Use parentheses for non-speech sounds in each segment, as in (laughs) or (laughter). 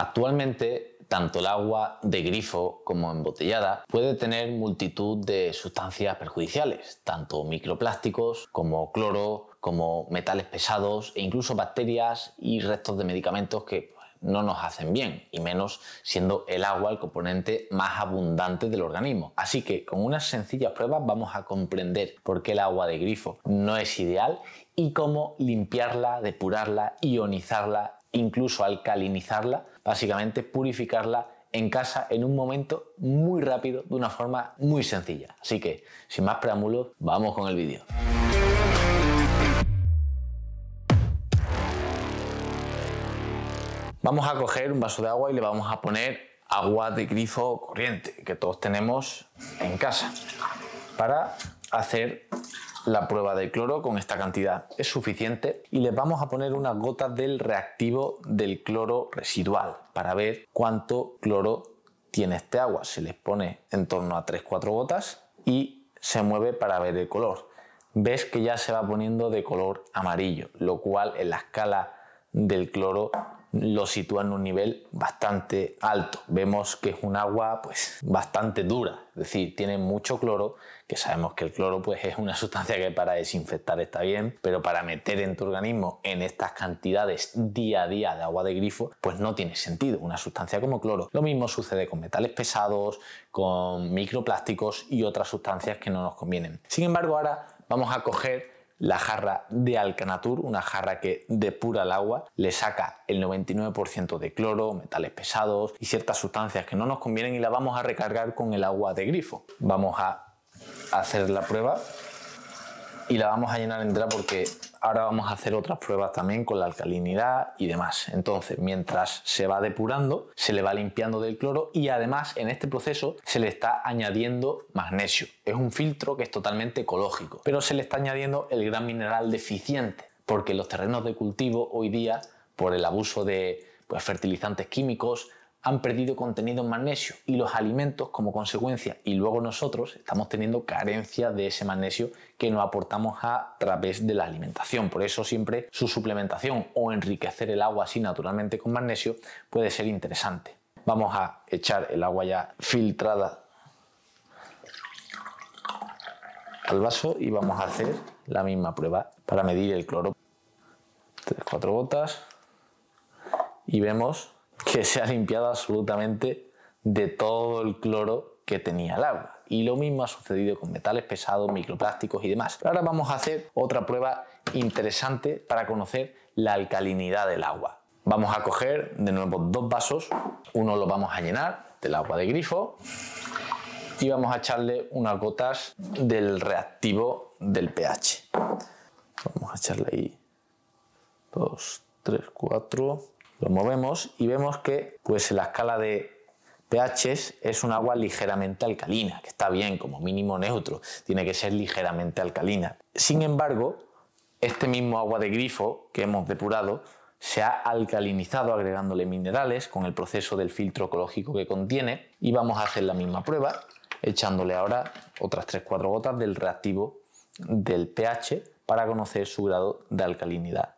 Actualmente, tanto el agua de grifo como embotellada puede tener multitud de sustancias perjudiciales, tanto microplásticos como cloro, como metales pesados e incluso bacterias y restos de medicamentos que pues, no nos hacen bien, y menos siendo el agua el componente más abundante del organismo. Así que con unas sencillas pruebas vamos a comprender por qué el agua de grifo no es ideal y cómo limpiarla, depurarla, ionizarla incluso alcalinizarla, básicamente purificarla en casa en un momento muy rápido, de una forma muy sencilla. Así que, sin más preámbulos, vamos con el vídeo. Vamos a coger un vaso de agua y le vamos a poner agua de grifo corriente que todos tenemos en casa para hacer la prueba de cloro con esta cantidad. Es suficiente y les vamos a poner unas gotas del reactivo del cloro residual para ver cuánto cloro tiene este agua. Se les pone en torno a 3-4 gotas y se mueve para ver el color. Ves que ya se va poniendo de color amarillo, lo cual en la escala del cloro lo sitúa en un nivel bastante alto. Vemos que es un agua pues bastante dura, es decir, tiene mucho cloro, que sabemos que el cloro pues es una (laughs) sustancia que para desinfectar está bien, pero para meter en tu organismo en estas cantidades día a día de agua de grifo, pues no tiene sentido una sustancia como cloro. Lo mismo sucede con metales pesados, con microplásticos y otras sustancias que no nos convienen. Sin embargo, ahora vamos a coger la jarra de Alcanatur, una jarra que depura el agua, le saca el 99% de cloro, metales pesados y ciertas sustancias que no nos convienen y la vamos a recargar con el agua de grifo. Vamos a hacer la prueba y la vamos a llenar entera porque ahora vamos a hacer otras pruebas también con la alcalinidad y demás. Entonces, mientras se va depurando, se le va limpiando del cloro y además en este proceso se le está añadiendo magnesio. Es un filtro que es totalmente ecológico, pero se le está añadiendo el gran mineral deficiente, porque los terrenos de cultivo hoy día, por el abuso de pues, fertilizantes químicos, han perdido contenido en magnesio y los alimentos como consecuencia y luego nosotros estamos teniendo carencia de ese magnesio que nos aportamos a través de la alimentación. Por eso siempre su suplementación o enriquecer el agua así naturalmente con magnesio puede ser interesante. Vamos a echar el agua ya filtrada al vaso y vamos a hacer la misma prueba para medir el cloro. 3-4 gotas y vemos que se ha limpiado absolutamente de todo el cloro que tenía el agua. Y lo mismo ha sucedido con metales pesados, microplásticos y demás. ahora vamos a hacer otra prueba interesante para conocer la alcalinidad del agua. Vamos a coger de nuevo dos vasos, uno lo vamos a llenar del agua de grifo y vamos a echarle unas gotas del reactivo del pH. Vamos a echarle ahí 2, 3, 4, lo movemos y vemos que pues, la escala de pH es un agua ligeramente alcalina, que está bien, como mínimo neutro, tiene que ser ligeramente alcalina. Sin embargo, este mismo agua de grifo que hemos depurado se ha alcalinizado agregándole minerales con el proceso del filtro ecológico que contiene y vamos a hacer la misma prueba echándole ahora otras 3-4 gotas del reactivo del pH para conocer su grado de alcalinidad.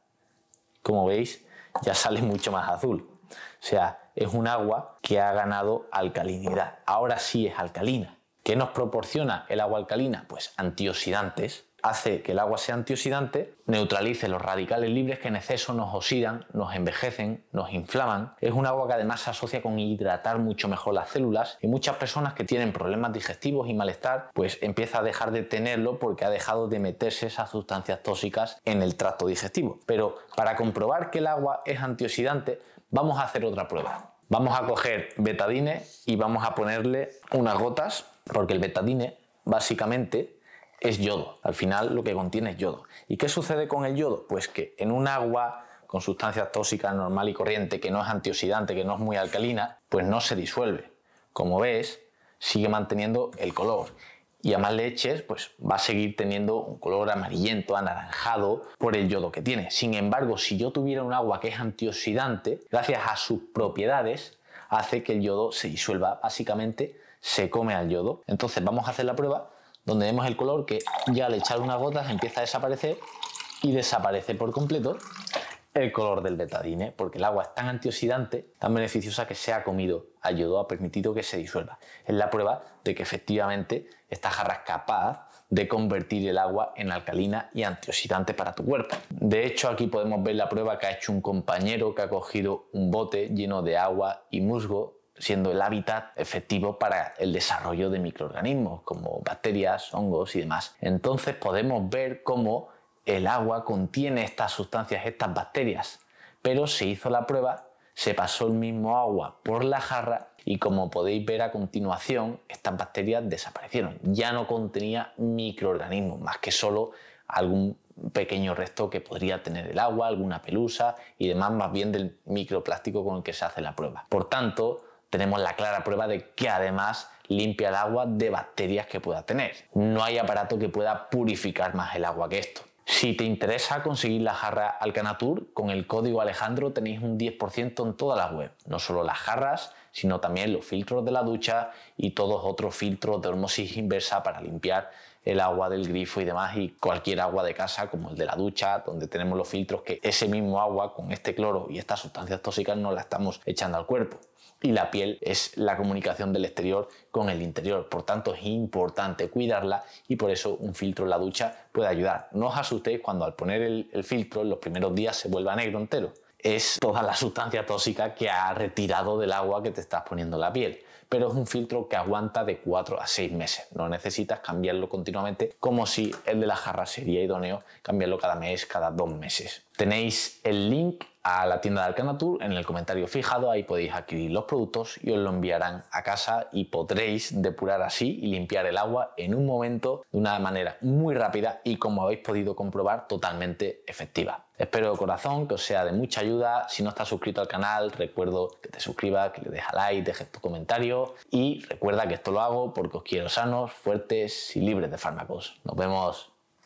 Como veis, ya sale mucho más azul. O sea, es un agua que ha ganado alcalinidad. Ahora sí es alcalina. ¿Qué nos proporciona el agua alcalina? Pues antioxidantes, hace que el agua sea antioxidante, neutralice los radicales libres que en exceso nos oxidan, nos envejecen, nos inflaman. Es un agua que además se asocia con hidratar mucho mejor las células y muchas personas que tienen problemas digestivos y malestar, pues empieza a dejar de tenerlo porque ha dejado de meterse esas sustancias tóxicas en el tracto digestivo. Pero para comprobar que el agua es antioxidante, vamos a hacer otra prueba. Vamos a coger betadine y vamos a ponerle unas gotas, porque el betadine básicamente es yodo. Al final lo que contiene es yodo. ¿Y qué sucede con el yodo? Pues que en un agua con sustancias tóxicas normal y corriente, que no es antioxidante, que no es muy alcalina, pues no se disuelve. Como ves, sigue manteniendo el color. Y a más leches pues va a seguir teniendo un color amarillento, anaranjado, por el yodo que tiene. Sin embargo, si yo tuviera un agua que es antioxidante, gracias a sus propiedades, hace que el yodo se disuelva. Básicamente, se come al yodo. Entonces, vamos a hacer la prueba donde vemos el color que ya al echar unas gotas empieza a desaparecer y desaparece por completo el color del betadine, porque el agua es tan antioxidante, tan beneficiosa que se ha comido, ayudó, ha permitido que se disuelva. Es la prueba de que efectivamente esta jarra es capaz de convertir el agua en alcalina y antioxidante para tu cuerpo. De hecho, aquí podemos ver la prueba que ha hecho un compañero que ha cogido un bote lleno de agua y musgo siendo el hábitat efectivo para el desarrollo de microorganismos como bacterias, hongos y demás. Entonces podemos ver cómo el agua contiene estas sustancias, estas bacterias, pero se hizo la prueba, se pasó el mismo agua por la jarra y como podéis ver a continuación, estas bacterias desaparecieron. Ya no contenía microorganismos, más que solo algún pequeño resto que podría tener el agua, alguna pelusa y demás, más bien del microplástico con el que se hace la prueba. Por tanto, tenemos la clara prueba de que además limpia el agua de bacterias que pueda tener. No hay aparato que pueda purificar más el agua que esto. Si te interesa conseguir la jarra Alcanatur, con el código Alejandro tenéis un 10% en toda la web. No solo las jarras, sino también los filtros de la ducha y todos otros filtros de hormosis inversa para limpiar el agua del grifo y demás y cualquier agua de casa como el de la ducha, donde tenemos los filtros que ese mismo agua con este cloro y estas sustancias tóxicas no la estamos echando al cuerpo. Y la piel es la comunicación del exterior con el interior, por tanto es importante cuidarla y por eso un filtro en la ducha puede ayudar. No os asustéis cuando al poner el, filtro en los primeros días se vuelva negro entero es toda la sustancia tóxica que ha retirado del agua que te estás poniendo la piel. Pero es un filtro que aguanta de 4 a 6 meses. No necesitas cambiarlo continuamente como si el de la jarra sería idóneo cambiarlo cada mes, cada dos meses. Tenéis el link a la tienda de Alcanatur en el comentario fijado, ahí podéis adquirir los productos y os lo enviarán a casa y podréis depurar así y limpiar el agua en un momento de una manera muy rápida y como habéis podido comprobar totalmente efectiva. Espero de corazón que os sea de mucha ayuda. Si no estás suscrito al canal, recuerdo que te suscribas, que le dejes like, dejes tu comentario y recuerda que esto lo hago porque os quiero sanos, fuertes y libres de fármacos. Nos vemos.